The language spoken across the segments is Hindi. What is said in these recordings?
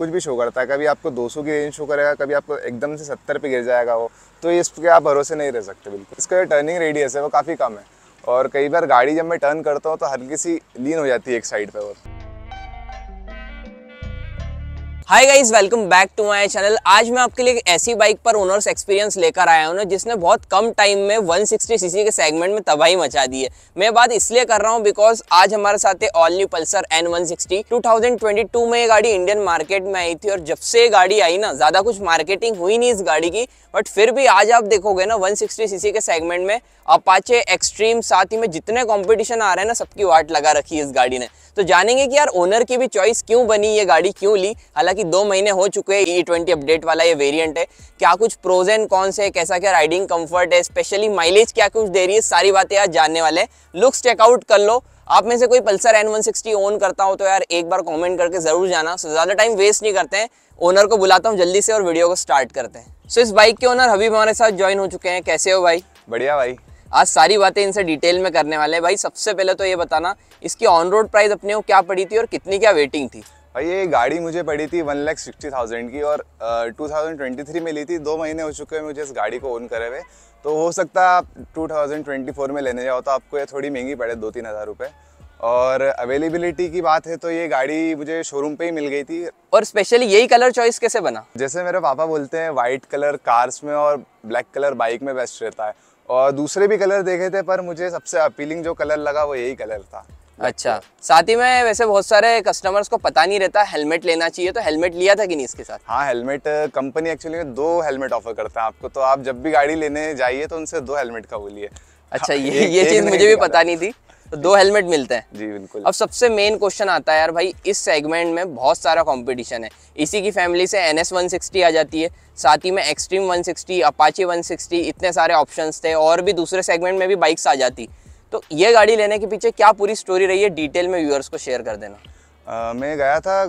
कुछ भी शो करता है कभी आपको 200 की रेंज शो करेगा कभी आपको एकदम से 70 पे गिर जाएगा वो तो इस पर आप भरोसे नहीं रह सकते बिल्कुल इसका जो टर्निंग रेडियस है वो काफ़ी कम है और कई बार गाड़ी जब मैं टर्न करता हूँ तो हल्की सी लीन हो जाती है एक साइड पर और hi guys welcome back to my channel आज मैं आपके लिए एक ऐसी बाइक पर ओनर्स एक्सपीरियंस लेकर आया हूँ ना जिसने बहुत कम टाइम में 160 सीसी के सेगमेंट में तबाही मचा दी है मैं बात इसलिए कर रहा हूँ बिकॉज आज हमारे साथ है all new Pulsar N one 2022 में ये गाड़ी इंडियन मार्केट में आई थी और जब से गाड़ी आई ना ज़्यादा कुछ मार्केटिंग हुई नहीं इस गाड़ी की बट फिर भी आज आप देखोगे ना वन सीसी के सेगमेंट में अपाचे एक्सट्रीम साथ ही में जितने कॉम्पिटिशन आ रहे हैं ना सबकी वाट लगा रखी है इस गाड़ी ने तो जानेंगे कि यार ओनर की भी चॉइस क्यों बनी ये गाड़ी क्यों ली हालांकि दो महीने हो चुके हैं ई ट्वेंटी अपडेट वाला ये वेरिएंट है क्या कुछ प्रोज एंड कॉन्स है कैसा क्या राइडिंग कंफर्ट है स्पेशली माइलेज क्या कुछ दे रही है सारी बातें यार जानने वाले हैं लुक्स चेकआउट कर लो आप में से कोई पल्सर एन वन सिक्सटी करता हो तो यार एक बार कॉमेंट करके ज़रूर जाना सो ज़्यादा टाइम वेस्ट नहीं करते हैं ओनर को बुलाता हूँ जल्दी से और वीडियो को स्टार्ट करते हैं सो इस बाइक के ओनर हबीब हमारे साथ ज्वाइन हो चुके हैं कैसे हो भाई बढ़िया भाई आज सारी बातें इनसे डिटेल में करने वाले हैं भाई सबसे पहले तो ये बताना इसकी ऑन रोड प्राइस अपने को क्या पड़ी थी और कितनी क्या वेटिंग थी भाई ये गाड़ी मुझे पड़ी थी वन लैख सिक्सटी थाउजेंड की और टू थाउजेंड ट्वेंटी थ्री में ली थी दो महीने हो चुके हैं मुझे इस गाड़ी को ओन करे हुए तो हो सकता है आप टू थाउजेंड ट्वेंटी फोर में लेने जाओ तो आपको ये थोड़ी महंगी पड़े दो तीन हज़ार रुपये और अवेलेबिलिटी की बात है तो ये गाड़ी मुझे शोरूम पे ही मिल गई थी और स्पेशली यही कलर चॉइस कैसे बना जैसे मेरे पापा बोलते हैं वाइट कलर कार्स में और ब्लैक कलर बाइक में बेस्ट रहता है और दूसरे भी कलर देखे थे पर मुझे सबसे अपीलिंग जो कलर लगा वो यही कलर था अच्छा साथ ही में वैसे बहुत सारे कस्टमर्स को पता नहीं रहता हेलमेट लेना चाहिए तो हेलमेट लिया था कि नहीं इसके साथ हाँ हेलमेट कंपनी एक्चुअली में दो हेलमेट ऑफर करता है आपको तो आप जब भी गाड़ी लेने जाइए तो उनसे दो हेलमेट का बोलिए अच्छा हाँ, ये ये चीज मुझे भी पता नहीं थी तो दो हेलमेट मिलते हैं जी बिल्कुल अब सबसे मेन क्वेश्चन आता है यार भाई इस सेगमेंट में बहुत सारा कंपटीशन है इसी की फैमिली से एन एस वन सिक्सटी आ जाती है साथ ही में Xtreme one sixty Apache one sixty इतने सारे ऑप्शन थे और भी दूसरे सेगमेंट में भी बाइक्स आ जाती तो ये गाड़ी लेने के पीछे क्या पूरी स्टोरी रही है डिटेल में व्यूअर्स को शेयर कर देना मैं गया था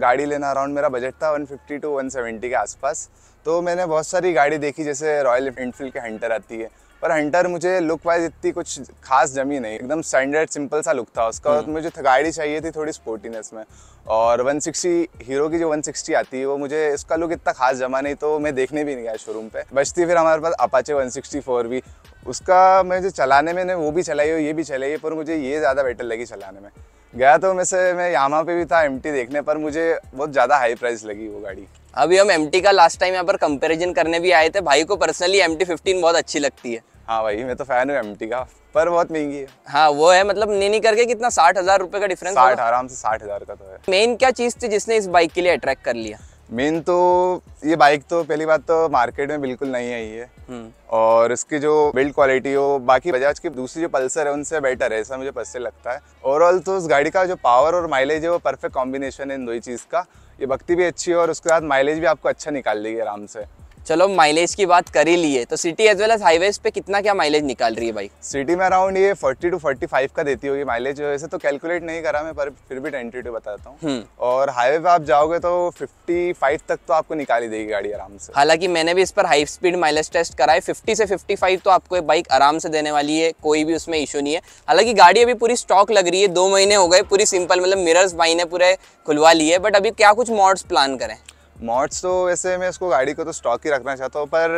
गाड़ी लेना अराउंड मेरा बजट था 150 टू 170 के आसपास तो मैंने बहुत सारी गाड़ी देखी जैसे रॉयल इनफील्ड की हंटर आती है पर हंटर मुझे लुक वाइज इतनी कुछ खास जमी नहीं एकदम स्टैंडर्ड सिंपल सा लुक था उसका और हम्म। मुझे गाड़ी चाहिए थी थोड़ी स्पोर्टीनेस में और 160 हीरो की जो 160 आती है वो मुझे इसका लुक इतना खास जमा नहीं तो मैं देखने भी नहीं गया शोरूम पे बचती फिर हमारे पास अपाचे 164 भी उसका मैं जो चलाने में वो भी चलाई हो ये भी चलाई पर मुझे ये ज़्यादा बेटर लगी चलाने में गया तो मैं से मैं यामा पे भी था एम देखने पर मुझे बहुत ज़्यादा हाई प्राइस लगी वो गाड़ी अभी हम एम का लास्ट टाइम यहाँ पर कंपेरिजन करने भी आए थे भाई को पर्सनली एम टी बहुत अच्छी लगती है हाँ भाई मैं तो फैन हूँ एम का पर बहुत महंगी है हाँ वो है मतलब नीनी करके कितना साठ हजार रुपए का डिफरेंस साठ आराम से साठ हजार का तो है मेन क्या चीज़ थी जिसने इस बाइक के लिए अट्रैक्ट कर लिया मेन तो ये बाइक तो पहली बात तो मार्केट में बिल्कुल नहीं आई है हम्म। और इसकी जो बिल्ड क्वालिटी हो बाकी बजाज की दूसरी जो पल्सर है उनसे बेटर है ऐसा मुझे पसंद लगता है ओवरऑल तो उस गाड़ी का जो पावर और माइलेज है वो परफेक्ट कॉम्बिनेशन है इन दो ही चीज़ का ये भक्ति भी अच्छी है और उसके साथ माइलेज भी आपको अच्छा निकाल देगी आराम से चलो माइलेज की बात कर ही लिए तो city as well as highways पे कितना क्या माइलेज निकाल रही है भाई सिटी में अराउंड ये 40 टू 45 का देती होगी माइलेज वैसे तो कैलकुलेट नहीं करा मैं पर फिर भी टेंटेटिव तो बता देता हूँ हम्म। और हाईवे पे आप जाओगे तो 55 तक तो आपको निकाल ही देगी गाड़ी आराम से हालांकि मैंने भी इस पर हाई स्पीड माइलेज टेस्ट करा है फिफ्टी से फिफ्टी तो आपको बाइक आराम से देने वाली है कोई भी उसमें इशू नहीं है हालांकि गाड़ी अभी पूरी स्टॉक लग रही है दो महीने हो गए पूरी सिंपल मतलब मिरर्स भाई ने पूरे खुलवा लिए बट अभी क्या कुछ मॉड्स प्लान करें मॉड्स तो वैसे मैं उसको गाड़ी को तो स्टॉक ही रखना चाहता हूँ पर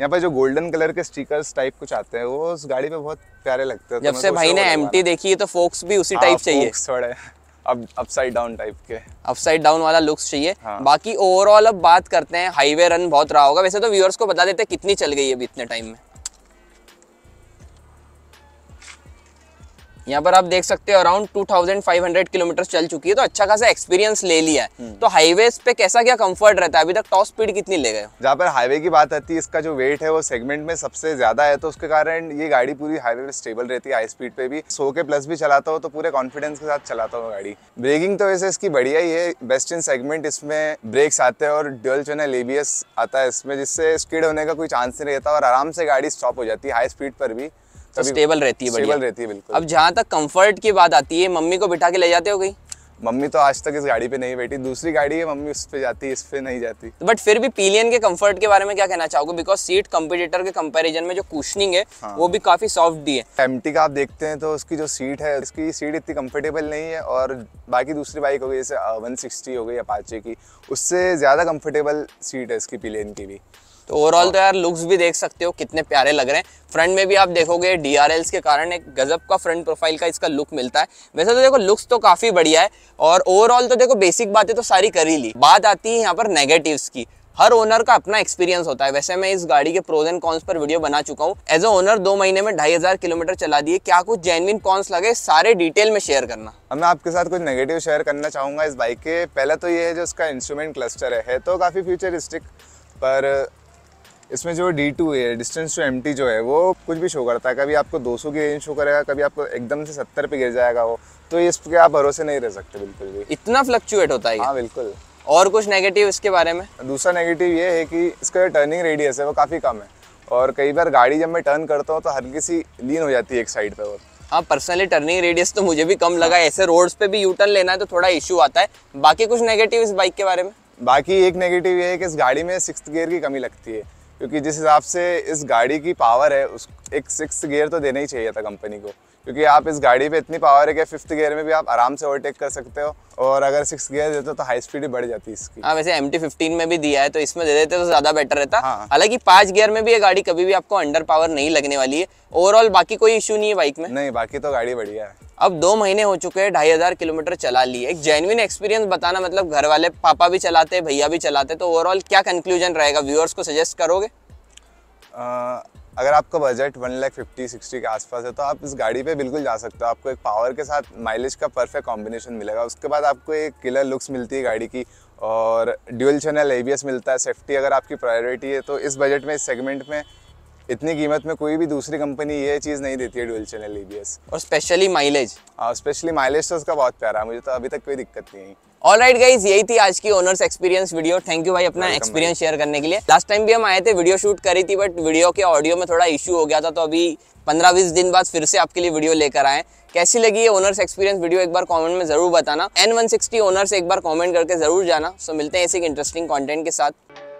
यहाँ पर जो गोल्डन कलर के स्टिकर्स टाइप कुछ आते हैं वो उस गाड़ी पे बहुत प्यारे लगते हैं तो जब तो से भाई ने एम देखी है तो फोक्स भी उसी टाइप हाँ, चाहिए थोड़े अब अपसाइड डाउन टाइप के अपसाइड डाउन वाला लुक्स चाहिए हाँ। बाकी ओवरऑल अब बात करते हैं हाईवे रन बहुत रहा होगा वैसे तो व्यूअर्स को बता देते कितनी चल गई है अभी इतने टाइम में यहाँ पर आप देख सकते हो अराउंड 2500 किलोमीटर चल चुकी है तो अच्छा खासा एक्सपीरियंस ले लिया है हम्म। तो हाईवे पे कैसा क्या कंफर्ट रहता है अभी तक टॉप स्पीड कितनी ले गए जहाँ पर हाईवे की बात आती है इसका जो वेट है वो सेगमेंट में सबसे ज्यादा है तो उसके कारण ये गाड़ी पूरी हाईवे पे स्टेबल रहती है हाई स्पीड पे भी सो के प्लस भी चलाता हो तो पूरे कॉन्फिडेंस के साथ चलाता हूँ गाड़ी ब्रेकिंग तो वैसे इसकी बढ़िया ही है बेस्ट इन सेगमेंट इसमें ब्रेक्स आते हैं और डुअल है लेबियस आता है इसमें जिससे स्पीड होने का कोई चांस नहीं रहता और आराम से गाड़ी स्टॉप हो जाती है हाई स्पीड पर भी तो स्टेबल रहती है स्टेबल रहती है बिल्कुल अब जहाँ तक कंफर्ट की बात आती है मम्मी को बिठा के ले जाते हो गई मम्मी तो आज तक इस गाड़ी पे नहीं बैठी दूसरी गाड़ी है मम्मी उस पर जाती है इस पे नहीं जाती बट फिर भी पीलियन के कंफर्ट के बारे में क्या कहना चाहोगे बिकॉज सीट कंपटीटर के कंपैरिजन में जो कुशनिंग है हाँ। वो भी काफी सॉफ्ट दी है एम का आप देखते हैं तो उसकी जो सीट है उसकी सीट इतनी कंफर्टेबल नहीं है और बाकी दूसरी बाइक हो गई जैसे वन हो गई या की उससे ज़्यादा कंफर्टेबल सीट है इसकी पीलियन की भी तो ओवरऑल तो हाँ। यार लुक्स भी देख सकते हो कितने प्यारे लग रहे हैं फ्रंट में भी आप देखोगे डी के कारण एक गजब का फ्रंट प्रोफाइल का इसका लुक मिलता है वैसे तो देखो लुक्स तो काफी बढ़िया है और ओवरऑल तो देखो बेसिक बातें तो सारी कर ही ली बात आती है यहाँ पर नेगेटिव की हर ओनर का अपना एक्सपीरियंस होता है वैसे मैं इस गाड़ी के प्रोज एंड कॉन्स पर वीडियो बना चुका हूँ एज ए ओनर दो महीने में ढाई हजार किलोमीटर चला दिए क्या कुछ जेनविन कॉन्स लगे सारे डिटेल में शेयर करना अब मैं आपके साथ कुछ नेगेटिव शेयर करना चाहूंगा इस बाइक के पहले तो ये है जो इसका इंस्ट्रूमेंट क्लस्टर है, है तो काफी फ्यूचरिस्टिक पर इसमें जो डी टू है डिस्टेंस टू एम जो है वो कुछ भी शो करता है कभी आपको 200 की रेंज शो करेगा कभी आपको एकदम से 70 पे गिर जाएगा वो तो इस पे आप भरोसे नहीं रह सकते बिल्कुल भी इतना फ्लक्चुएट होता है हाँ बिल्कुल और कुछ नेगेटिव इसके बारे में दूसरा नेगेटिव ये है कि इसका जो टर्निंग रेडियस है वो काफ़ी कम है और कई बार गाड़ी जब मैं टर्न करता हूँ तो हल्की सी लीन हो जाती है एक साइड पर वो हाँ पर्सनली टर्निंग रेडियस तो मुझे भी कम लगा ऐसे रोड्स पे भी यू टर्न लेना है तो थोड़ा इशू आता है बाकी कुछ नेगेटिव इस बाइक के बारे में बाकी एक नेगेटिव ये है कि इस गाड़ी में सिक्स गियर की कमी लगती है क्योंकि जिस हिसाब से इस गाड़ी की पावर है उस एक सिक्स गियर तो देना ही चाहिए था कंपनी को क्योंकि आप इस गाड़ी पे इतनी पावर है कि फिफ्थ गियर में भी आप आराम से ओवरटेक कर सकते हो और अगर सिक्स गियर देते हो तो हाई स्पीड ही बढ़ जाती है इसकी हाँ वैसे एम टी फिफ्टीन में भी दिया है तो इसमें दे देते तो ज्यादा बेटर रहता हाँ। हालांकि पांच गियर में भी ये गाड़ी कभी भी आपको अंडर पावर नहीं लगने वाली है ओवरऑल बाकी कोई इशू नहीं है बाइक में नहीं बाकी तो गाड़ी बढ़िया है अब दो महीने हो चुके हैं ढाई हजार किलोमीटर चला ली एक जेनुइन एक्सपीरियंस बताना मतलब घर वाले पापा भी चलाते भैया भी चलाते तो ओवरऑल क्या कंक्लूजन रहेगा व्यूअर्स को सजेस्ट करोगे अगर आपका budget one lakh fifty sixty के आसपास है तो आप इस गाड़ी पे बिल्कुल जा सकते हो आपको एक पावर के साथ माइलेज का परफेक्ट कॉम्बिनेशन मिलेगा उसके बाद आपको एक किलर लुक्स मिलती है गाड़ी की और ड्यूल चैनल ए मिलता है सेफ्टी अगर आपकी प्रायोरिटी है तो इस बजट में इस सेगमेंट में इतनी कीमत में कोई भी दूसरी कंपनी ये चीज़ नहीं देती है डुअल चैनल ई e और स्पेशली माइलेज हाँ स्पेशली माइलेज तो उसका बहुत प्यारा है मुझे तो अभी तक कोई दिक्कत नहीं है ऑल राइट गाइज यही थी आज की owners experience video thank you भाई अपना एक्सपीरियंस शेयर करने के लिए लास्ट टाइम भी हम आए थे वीडियो शूट करी थी बट वीडियो के ऑडियो में थोड़ा इशू हो गया था तो अभी पंद्रह बीस दिन बाद फिर से आपके लिए वीडियो लेकर आए कैसी लगी ये ओनर्स एक्सपीरियंस वीडियो एक बार कमेंट में जरूर बताना एन वन सिक्सटी ओनर्स एक बार कमेंट करके जरूर जाना सो मिलते हैं ऐसे इंटरेस्टिंग कॉन्टेंट के साथ